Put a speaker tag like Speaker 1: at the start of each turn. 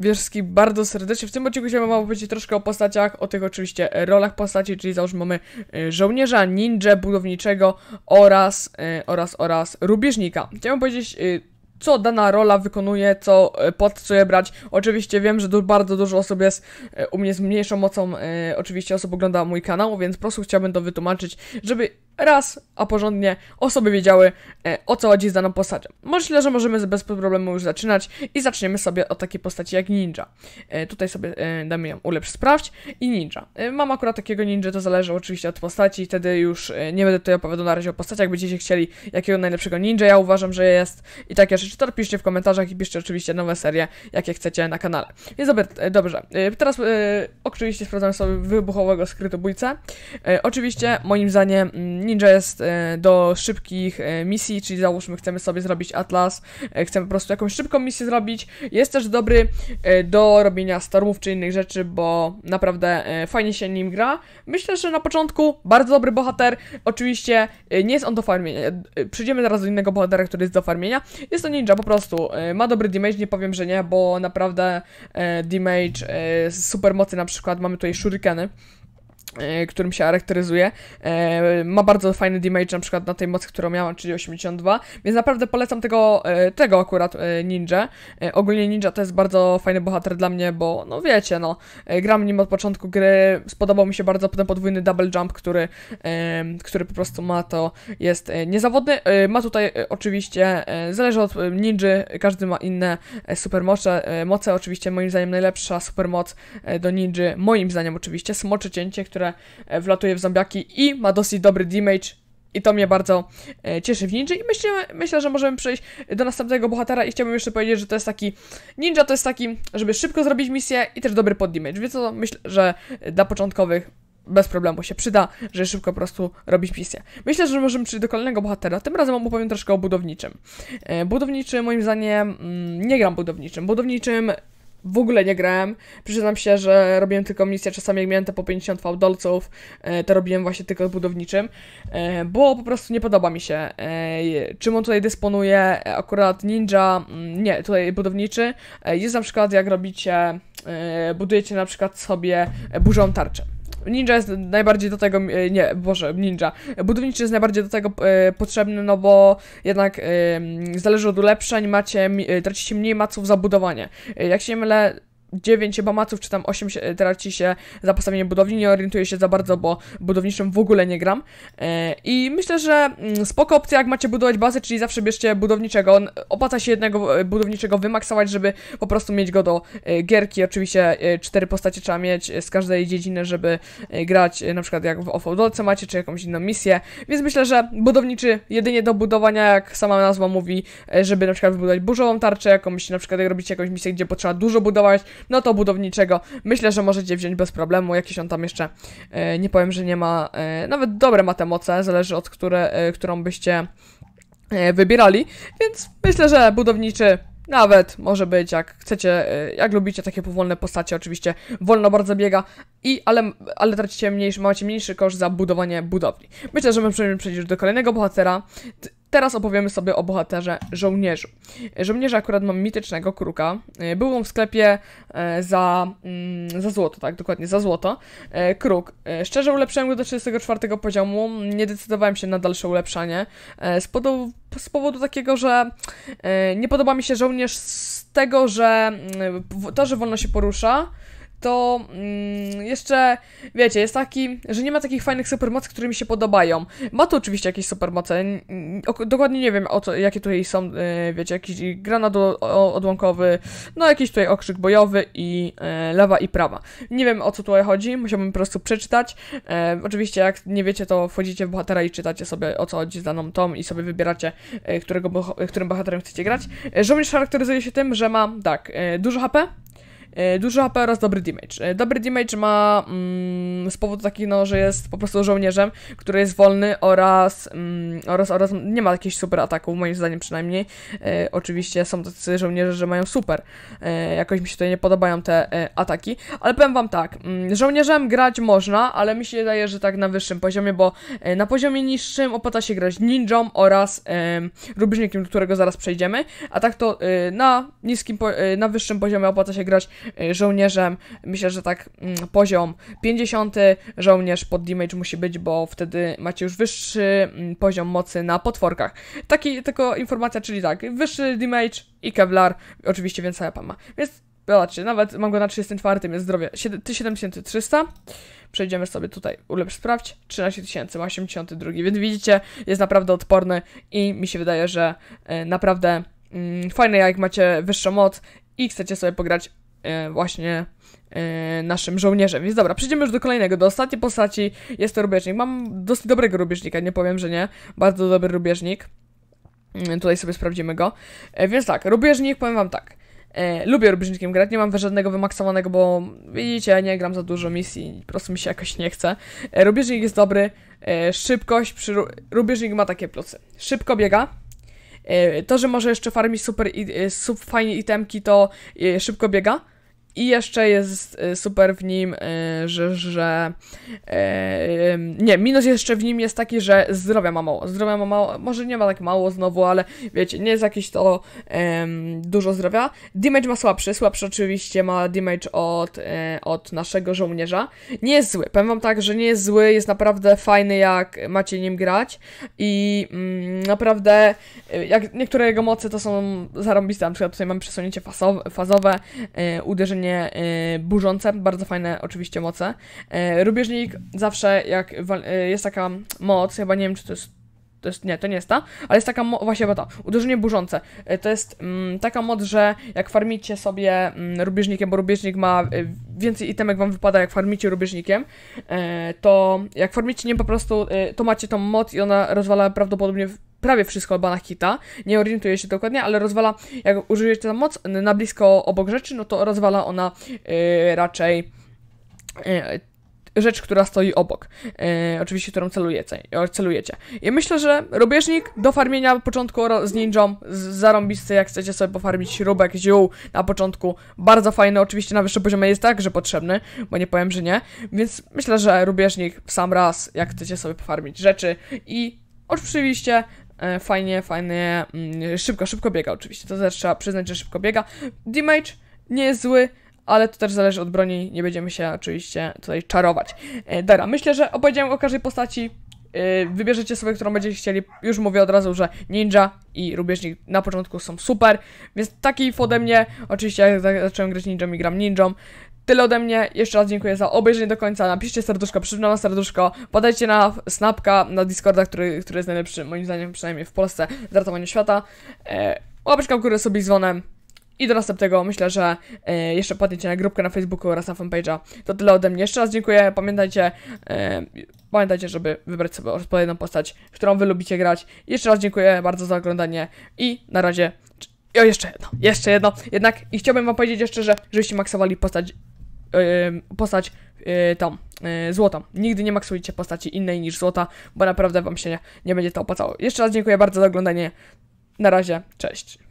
Speaker 1: wierszki bardzo serdecznie. W tym odcinku chciałbym opowiedzieć powiedzieć troszkę o postaciach, o tych oczywiście e, rolach postaci, czyli załóżmy mamy e, żołnierza, ninja, budowniczego oraz, e, oraz, oraz rubieżnika. Chciałbym powiedzieć co dana rola wykonuje, co, pod co je brać. Oczywiście wiem, że bardzo dużo osób jest u mnie z mniejszą mocą, oczywiście osób ogląda mój kanał, więc po prostu chciałbym to wytłumaczyć, żeby raz, a porządnie osoby wiedziały e, o co chodzi z daną postacią. Myślę, że możemy bez problemu już zaczynać i zaczniemy sobie od takiej postaci jak ninja. E, tutaj sobie e, damy ją ulepsz sprawdź i ninja. E, mam akurat takiego ninja, to zależy oczywiście od postaci, wtedy już e, nie będę tutaj opowiadał na razie o postaciach, będziecie chcieli jakiego najlepszego ninja ja uważam, że jest i takie rzeczy, to piszcie w komentarzach i piszcie oczywiście nowe serie, jakie chcecie na kanale. Więc dobra, e, dobrze, teraz oczywiście sprawdzamy sobie wybuchowego skrytobójcę. oczywiście moim zdaniem Ninja jest e, do szybkich e, misji, czyli załóżmy chcemy sobie zrobić atlas, e, chcemy po prostu jakąś szybką misję zrobić. Jest też dobry do robienia stormów czy innych rzeczy, bo naprawdę fajnie się nim gra. Myślę, że na początku bardzo dobry bohater. Oczywiście nie jest on do farmienia. Przyjdziemy zaraz do innego bohatera, który jest do farmienia. Jest to ninja po prostu. Ma dobry damage, nie powiem, że nie, bo naprawdę damage z supermocy na przykład mamy tutaj shurikeny E, którym się charakteryzuje. E, ma bardzo fajny damage na przykład na tej mocy, którą miałam, czyli 82, więc naprawdę polecam tego, e, tego akurat ninja. Ogólnie ninja to jest bardzo fajny bohater dla mnie, bo no wiecie, no gram nim od początku gry, spodobał mi się bardzo ten podwójny double jump, który, który po prostu ma to, jest niezawodny. Ma tutaj oczywiście, zależy od ninja, każdy ma inne supermoce, moce oczywiście moim zdaniem najlepsza supermoc do ninja, moim zdaniem oczywiście, smocze cięcie, które które e, wlatuje w zombiaki i ma dosyć dobry damage. I to mnie bardzo e, cieszy w ninja i myślę, myślę, że możemy przejść do następnego bohatera i chciałbym jeszcze powiedzieć, że to jest taki... Ninja to jest taki, żeby szybko zrobić misję i też dobry pod damage, więc to myślę, że dla początkowych bez problemu się przyda, że szybko po prostu robić misję. Myślę, że możemy przejść do kolejnego bohatera. Tym razem opowiem troszkę o budowniczym. E, Budowniczy moim zdaniem mm, nie gram budowniczym. Budowniczym w ogóle nie grałem. Przyznam się, że robiłem tylko misje, czasami jak miałem te po 50 fałdolców, e, to robiłem właśnie tylko budowniczym, e, bo po prostu nie podoba mi się. E, czym on tutaj dysponuje? Akurat ninja, mm, nie, tutaj budowniczy. Jest na przykład jak robicie, budujecie na przykład sobie burzą tarczę. Ninja jest najbardziej do tego, e, nie, boże, ninja. Budowniczy jest najbardziej do tego e, potrzebny, no bo jednak e, zależy od ulepszeń, macie, e, tracicie mniej maców za budowanie. E, jak się nie mylę, 9 chyba maców, czy tam 8 e, traci się za postawienie budowli, nie orientuję się za bardzo, bo budowniczym w ogóle nie gram. E, I myślę, że mm, spoko opcja, jak macie budować bazę, czyli zawsze bierzcie budowniczego. On opłaca się jednego e, budowniczego wymaksować, żeby po prostu mieć go do gierki. Oczywiście cztery postacie trzeba mieć z każdej dziedziny, żeby grać na przykład jak w Offroadolce macie, czy jakąś inną misję. Więc myślę, że budowniczy jedynie do budowania, jak sama nazwa mówi, żeby na przykład wybudować burzową tarczę, jakąś na przykład jak robić jakąś misję, gdzie potrzeba dużo budować, no to budowniczego myślę, że możecie wziąć bez problemu. Jakiś on tam jeszcze, e, nie powiem, że nie ma, e, nawet dobre ma te moce, zależy od które, e, którą byście wybierali, więc myślę, że budowniczy nawet może być, jak chcecie, y, jak lubicie takie powolne postacie, oczywiście wolno bardzo biega, i ale, ale tracicie mniejszy, macie mniejszy koszt za budowanie budowli. Myślę, że możemy przejść do kolejnego bohatera. Teraz opowiemy sobie o bohaterze żołnierzu. Żołnierza akurat mam mitycznego kruka. Y, był on w sklepie y, za, mm, za złoto, tak, dokładnie za złoto. Kruk. Szczerze ulepszyłem go do 34 poziomu. Nie decydowałem się na dalsze ulepszanie. Spodobał z powodu takiego, że e, nie podoba mi się żołnierz z tego, że mm, to, że wolno się porusza, to mm, jeszcze, wiecie, jest taki, że nie ma takich fajnych supermocy, które mi się podobają. Ma tu oczywiście jakieś supermoce, dokładnie nie wiem, o co, jakie tutaj są, e, wiecie, jakiś granat odłamkowy, no jakiś tutaj okrzyk bojowy i e, lewa i prawa. Nie wiem, o co tutaj chodzi, musiałbym po prostu przeczytać. E, oczywiście, jak nie wiecie, to wchodzicie w bohatera i czytacie sobie, o co chodzi z daną tą i sobie wybieracie, którego, którym bohaterem chcecie grać. Żołnierz charakteryzuje się tym, że ma, tak, dużo HP, E, dużo HP oraz dobry damage. E, dobry damage ma mm, z powodu takiego, no, że jest po prostu żołnierzem, który jest wolny oraz, mm, oraz, oraz nie ma jakichś super ataków, moim zdaniem przynajmniej. E, oczywiście są tacy żołnierze, że mają super. E, jakoś mi się tutaj nie podobają te e, ataki, ale powiem wam tak, mm, żołnierzem grać można, ale mi się wydaje, że tak na wyższym poziomie, bo e, na poziomie niższym opłaca się grać ninjom oraz rubieżnikiem, do którego zaraz przejdziemy, a tak to na niskim, na wyższym poziomie opłaca się grać Y, żołnierzem. Myślę, że tak mm, poziom 50 żołnierz pod damage musi być, bo wtedy macie już wyższy mm, poziom mocy na potworkach. Taki tylko informacja, czyli tak, wyższy damage i kevlar, oczywiście więcej HP ma. Więc zobaczcie, nawet mam go na 34, jest zdrowie 7300. Przejdziemy sobie tutaj, ulepsz sprawdź, 13082, więc widzicie, jest naprawdę odporny i mi się wydaje, że y, naprawdę mm, fajne jak macie wyższą moc i chcecie sobie pograć E, właśnie e, naszym żołnierzem. Więc dobra, przejdziemy już do kolejnego, do ostatniej postaci. Jest to rubieżnik. Mam dosyć dobrego rubieżnika, nie powiem, że nie. Bardzo dobry rubieżnik. Mm, tutaj sobie sprawdzimy go. E, więc tak, rubieżnik, powiem wam tak. lubię rubieżnikiem grać, nie mam żadnego wymaksowanego, bo widzicie, ja nie gram za dużo misji, po prostu mi się jakoś nie chce. rubieżnik jest dobry, szybkość, przy, rubieżnik ma takie plusy. Szybko biega, E, to, że może jeszcze farmi super, e, super fajne itemki, to e, szybko biega. I jeszcze jest y, super w nim, y, że. że y, nie, minus jeszcze w nim jest taki, że zdrowia ma mało. Zdrowia ma mało, może nie ma tak mało znowu, ale wiecie, nie jest jakieś to dużo zdrowia. Damage ma słabszy, słabszy oczywiście ma damage od, e, od naszego żołnierza. Nie jest zły, powiem wam tak, że nie jest zły, jest naprawdę fajny, jak macie nim grać. I mm, naprawdę, e, jak niektóre jego mocy to są zarąbiste, na przykład tutaj mam przesunięcie fazowe, fazowe uderzenie drużynie y, burzące, bardzo fajne oczywiście moce. Y, rubieżnik zawsze jak y, jest taka moc, chyba nie wiem czy to jest to jest, nie, to nie jest ta, ale jest taka, właśnie bo ta, uderzenie burzące. To jest mm, taka moc, że jak farmicie sobie mm, rubieżnikiem, bo rubieżnik ma y, więcej itemek wam wypada, jak farmicie rubieżnikiem, y, to jak farmicie nim po prostu, y, to macie tą moc i ona rozwala prawdopodobnie prawie wszystko od na hita, nie orientuję się dokładnie, ale rozwala, jak użyjecie tam moc na blisko obok rzeczy, no to rozwala ona yy, raczej yy, rzecz, która stoi obok, yy, oczywiście którą celujecie, celujecie. I myślę, że rubieżnik do farmienia początku z ninją, zarąbisty, jak chcecie sobie pofarmić śrubek, ziół na początku, bardzo fajny, oczywiście na wyższym poziomie jest także potrzebny, bo nie powiem, że nie, więc myślę, że rubieżnik w sam raz, jak chcecie sobie pofarmić rzeczy i Oczywiście E, fajnie, fajnie, mm, szybko, szybko biega oczywiście, to też trzeba przyznać, że szybko biega. Damage nie jest zły, ale to też zależy od broni, nie będziemy się oczywiście tutaj czarować. E, Dobra, myślę, że opowiedziałem o każdej postaci, e, wybierzecie sobie, którą będziecie chcieli. Już mówię od razu, że ninja i rubieżnik na początku są super, więc taki ode mnie. Oczywiście jak zacząłem grać i gram ninjom. Tyle ode mnie, jeszcze raz dziękuję za obejrzenie do końca, napiszcie serduszko, przypnę na serduszko, podajcie na Snapka, na Discorda, który, który jest najlepszy, moim zdaniem, przynajmniej w Polsce, w ratowaniu świata. E, łapeczka w górę sobie dzwonem. I do następnego myślę, że e, jeszcze podniecie na grupkę na Facebooku oraz na fanpage'a. To tyle ode mnie. Jeszcze raz dziękuję. Pamiętajcie, e, pamiętajcie, żeby wybrać sobie odpowiednią postać, którą wy lubicie grać. Jeszcze raz dziękuję bardzo za oglądanie i na razie. O, jeszcze jedno, jeszcze jedno. Jednak i chciałbym wam powiedzieć jeszcze, że żebyście maksowali postać Y, postać y, tą y, złotą. Nigdy nie maksujcie postaci innej niż złota, bo naprawdę wam się nie, nie będzie to opłacało. Jeszcze raz dziękuję bardzo za oglądanie. Na razie, cześć.